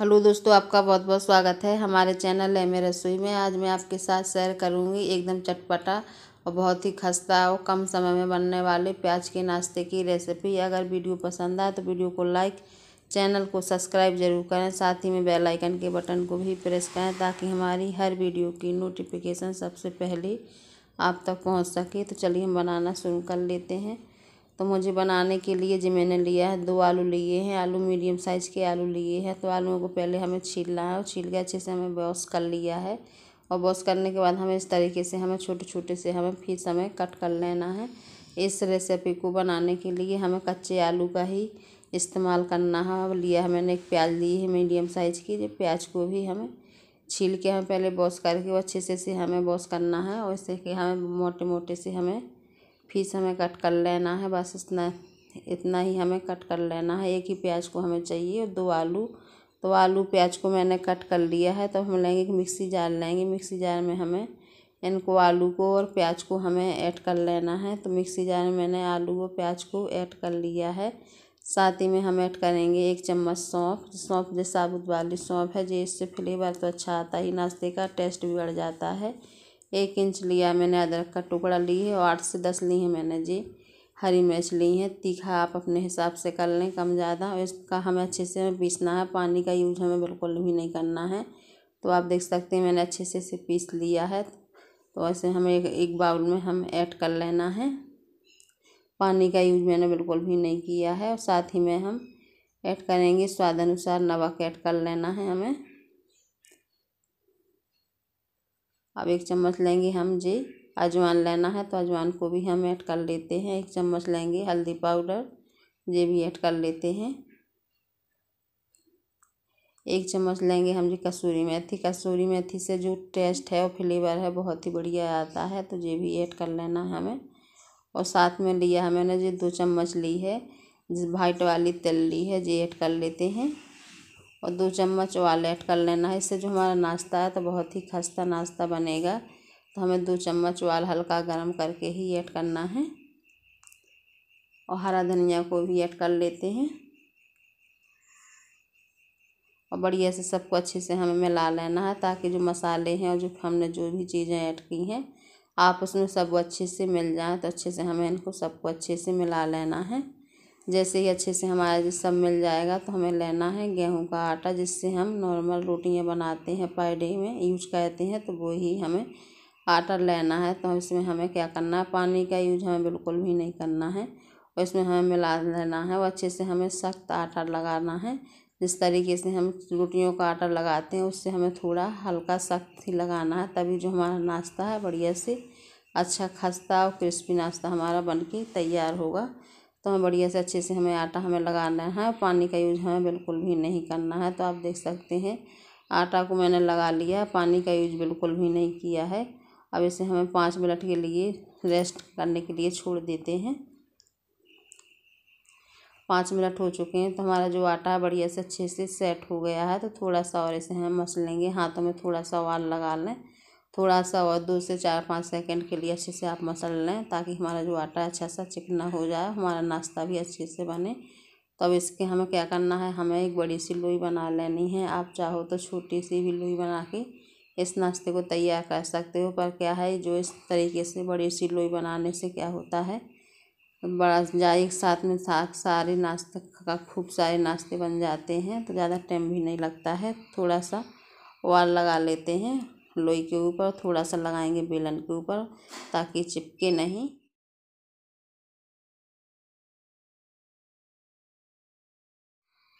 hello दोस्तों आपका बहुत बहुत स्वागत है हमारे चैनल एम ए रसोई में आज मैं आपके साथ शेयर करूंगी एकदम चटपटा और बहुत ही खस्ता और कम समय में बनने वाले प्याज के नाश्ते की रेसिपी अगर वीडियो पसंद आए तो वीडियो को लाइक चैनल को सब्सक्राइब जरूर करें साथ ही में बेल आइकन के बटन को भी प्रेस करें ताकि हमारी हर वीडियो की नोटिफिकेशन सबसे पहले आप तक पहुँच सके तो चलिए हम बनाना शुरू कर लेते हैं तो मुझे बनाने के लिए जो मैंने लिया है दो आलू लिए हैं आलू मीडियम साइज़ के आलू लिए हैं तो आलूओं को पहले हमें छीलना है और छील के अच्छे से हमें बॉस कर लिया है और बॉस करने के बाद हमें इस तरीके से हमें छोटे छोटे से हमें फिर हमें कट कर लेना है इस रेसिपी को बनाने के लिए हमें कच्चे आलू का ही इस्तेमाल करना है और लिया है मैंने एक प्याज ली है मीडियम साइज़ की जो प्याज को भी हमें छील के हमें पहले बॉस करके वो अच्छे से से हमें बॉस करना है और इससे कि हमें मोटे मोटे से हमें से हमें कट कर लेना है बस इतना इतना ही हमें कट कर लेना है एक ही प्याज को हमें चाहिए और दो आलू तो आलू प्याज को मैंने कट कर लिया है तो हम लेंगे एक मिक्सी जार लेंगे मिक्सी जार में हमें इनको आलू को और प्याज को हमें ऐड कर लेना है तो मिक्सी जार में मैंने आलू और प्याज को ऐड कर लिया है साथ ही में हम ऐड करेंगे एक चम्मच सौंफ सौंफ जो साबुत वाली सौंफ है जो इससे फ्लेवर तो अच्छा आता ही नाश्ते का टेस्ट भी बढ़ जाता है एक इंच लिया मैंने अदरक का टुकड़ा ली है और आठ से दस ली है मैंने जी हरी मिर्च ली है तीखा आप अपने हिसाब से कर लें कम ज़्यादा और इसका हमें अच्छे से पीसना है पानी का यूज हमें बिल्कुल भी नहीं करना है तो आप देख सकते हैं मैंने अच्छे से इसे पीस लिया है तो ऐसे हमें एक, एक बाउल में हम ऐड कर लेना है पानी का यूज मैंने बिल्कुल भी नहीं किया है और साथ ही में हम ऐड करेंगे स्वाद अनुसार नमक ऐड कर लेना है हमें अब एक चम्मच लेंगे हम जी अजवाइन लेना है तो अजवाइन को भी हम ऐड कर लेते हैं एक चम्मच लेंगे हल्दी पाउडर ये भी ऐड कर लेते हैं एक चम्मच लेंगे हम जी कसूरी मेथी कसूरी मेथी से जो टेस्ट है और फ्लेवर है बहुत ही बढ़िया आता है तो ये भी ऐड कर लेना है हमें और साथ में लिया है मैंने जो दो चम्मच ली है वाइट वाली तेल ली है ये ऐड कर लेते हैं और दो चम्मच वाल ऐड कर लेना है इससे जो हमारा नाश्ता है तो बहुत ही खस्ता नाश्ता बनेगा तो हमें दो चम्मच वाल हल्का गर्म करके ही ऐड करना है और हरा धनिया को भी ऐड कर लेते हैं और बढ़िया से सबको अच्छे से हमें मिला लेना है ताकि जो मसाले हैं और जो हमने जो भी चीज़ें ऐड की हैं आप उसमें सब अच्छे से मिल जाए तो अच्छे से हमें इनको सबको अच्छे से मिला लेना है जैसे ही अच्छे से हमारा सब मिल जाएगा तो हमें लेना है गेहूं का आटा जिससे हम नॉर्मल रोटियां बनाते हैं पर डे में यूज करते हैं तो वो ही हमें आटा लेना है तो इसमें हमें क्या करना है पानी का यूज हमें बिल्कुल भी नहीं करना है और इसमें हमें मिला लेना है और अच्छे से हमें सख्त आटा लगाना है जिस तरीके से हम रोटियों का आटा लगाते हैं उससे हमें थोड़ा हल्का सख्त ही लगाना है तभी जो हमारा नाश्ता है बढ़िया से अच्छा खस्ता और क्रिस्पी नाश्ता हमारा बनके तैयार होगा तो हमें बढ़िया से अच्छे से हमें आटा हमें लगाना है हाँ, पानी का यूज़ हमें बिल्कुल भी नहीं करना है तो आप देख सकते हैं आटा को मैंने लगा लिया पानी का यूज़ बिल्कुल भी नहीं किया है अब इसे हमें पाँच मिनट के लिए रेस्ट करने के लिए छोड़ देते हैं पाँच मिनट हो चुके हैं तो हमारा जो आटा है बढ़िया से अच्छे से सेट हो गया है तो थोड़ा सा और इसे हम मस लेंगे हाथों में थोड़ा सा वाल लगा लें थोड़ा सा और दो से चार पाँच सेकंड के लिए अच्छे से आप मसल लें ताकि हमारा जो आटा है अच्छा सा चिकना हो जाए हमारा नाश्ता भी अच्छे से बने तो अब इसके हमें क्या करना है हमें एक बड़ी सी लोई बना लेनी है आप चाहो तो छोटी सी भी लोई बना के इस नाश्ते को तैयार कर सकते हो पर क्या है जो इस तरीके से बड़ी सी लोई बनाने से क्या होता है बड़ा जा एक साथ में साथ सारे नाश्ते का खूब सारे नाश्ते बन जाते हैं तो ज़्यादा टाइम भी नहीं लगता है थोड़ा सा वाल लगा लेते हैं लोई के ऊपर थोड़ा सा लगाएंगे बेलन के ऊपर ताकि चिपके नहीं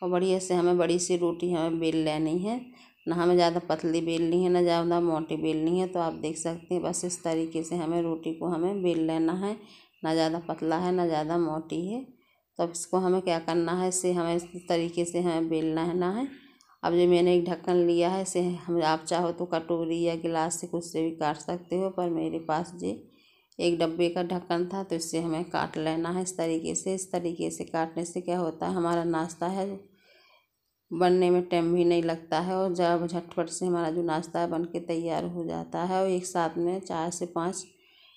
और बढ़िया से हमें बड़ी सी रोटी हमें बेल लेनी है ना हमें ज़्यादा पतली बेलनी है ना ज़्यादा मोटी बेलनी है तो आप देख सकते हैं बस इस तरीके से हमें रोटी को हमें बेल लेना है ना ज़्यादा पतला है ना ज़्यादा मोटी है तो इसको हमें क्या करना है इसे हमें इस तरीके से हमें बेलना है ना है अब जो मैंने एक ढक्कन लिया है इसे हम आप चाहो तो कटोरी या गिलास से कुछ से भी काट सकते हो पर मेरे पास जी एक डब्बे का ढक्कन था तो इससे हमें काट लेना है इस तरीके से इस तरीके से काटने से क्या होता है हमारा नाश्ता है बनने में टाइम भी नहीं लगता है और जब झटपट से हमारा जो नाश्ता है बन के तैयार हो जाता है और एक साथ में चार से पाँच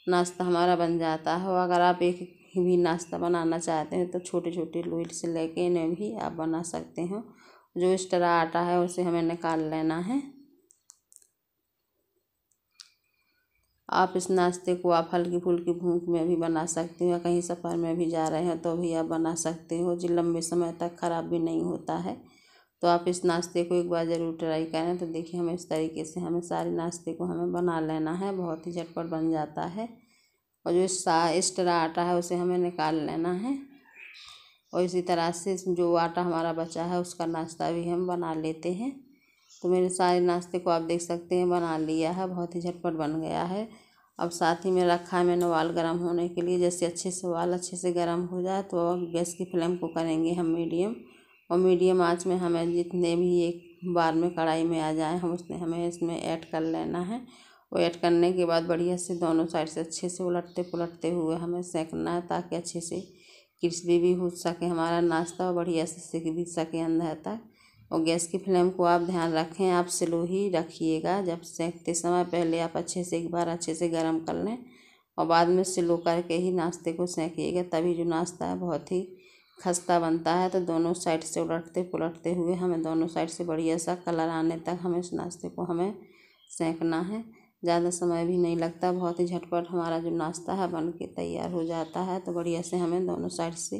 नाश्ता हमारा बन जाता है और अगर आप एक भी नाश्ता बनाना चाहते हैं तो छोटे छोटे लोइल से लेके इन्हें भी आप बना सकते हो जो एक्स्ट्रा आटा है उसे हमें निकाल लेना है आप इस नाश्ते को आप हल्की फुल्की भूख में भी बना सकते हो कहीं सफ़र में भी जा रहे हो तो भी आप बना सकते हो जो लंबे समय तक ख़राब भी नहीं होता है तो आप इस नाश्ते को एक बार ज़रूर ट्राई करें तो देखिए हमें इस तरीके से हमें सारे नाश्ते को हमें बना लेना है बहुत ही झटपट बन जाता है और जो इस एक्स्ट्रा आटा है उसे हमें निकाल लेना है और इसी तरह से जो आटा हमारा बचा है उसका नाश्ता भी हम बना लेते हैं तो मेरे सारे नाश्ते को आप देख सकते हैं बना लिया है बहुत ही झटपट बन गया है अब साथ ही में रखा है मैंने वाल गर्म होने के लिए जैसे अच्छे से वाल अच्छे से गर्म हो जाए तो गैस की फ्लेम को करेंगे हम मीडियम और मीडियम आँच में हमें जितने भी एक बार में कढ़ाई में आ जाए हम उसने हमें इसमें ऐड कर लेना है और ऐड करने के बाद बढ़िया से दोनों साइड से अच्छे से उलटते पुलटते हुए हमें सेकना है ताकि अच्छे से क्रिस्पी भी हो सके हमारा नाश्ता बढ़िया से सीख भी सके अंदर तक और गैस की फ्लेम को आप ध्यान रखें आप स्लो ही रखिएगा जब सेकते समय पहले आप अच्छे से एक बार अच्छे से गर्म कर लें और बाद में स्लो करके ही नाश्ते को सेंकिएगा तभी जो नाश्ता है बहुत ही खस्ता बनता है तो दोनों साइड से उलटते पुलटते हुए हमें दोनों साइड से बढ़िया सा कलर आने तक हमें उस नाश्ते को हमें सेंकना है ज़्यादा समय भी नहीं लगता बहुत ही झटपट हमारा जो नाश्ता है बन के तैयार हो जाता है तो बढ़िया से हमें दोनों साइड से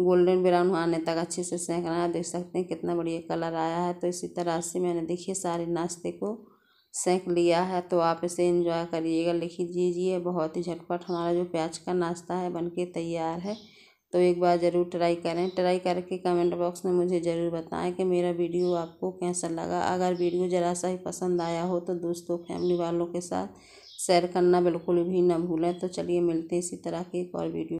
गोल्डन ब्राउन आने तक अच्छे से सेंकना है देख सकते हैं कितना बढ़िया कलर आया है तो इसी तरह से मैंने देखिए सारे नाश्ते को सेंक लिया है तो आप इसे इंजॉय करिएगा लिख दीजिए बहुत ही झटपट हमारा जो प्याज का नाश्ता है बन के तैयार है तो एक बार ज़रूर ट्राई करें ट्राई करके कमेंट बॉक्स में मुझे ज़रूर बताएं कि मेरा वीडियो आपको कैसा लगा अगर वीडियो ज़रा सा ही पसंद आया हो तो दोस्तों फैमिली वालों के साथ शेयर करना बिल्कुल भी ना भूलें तो चलिए मिलते हैं इसी तरह की एक और वीडियो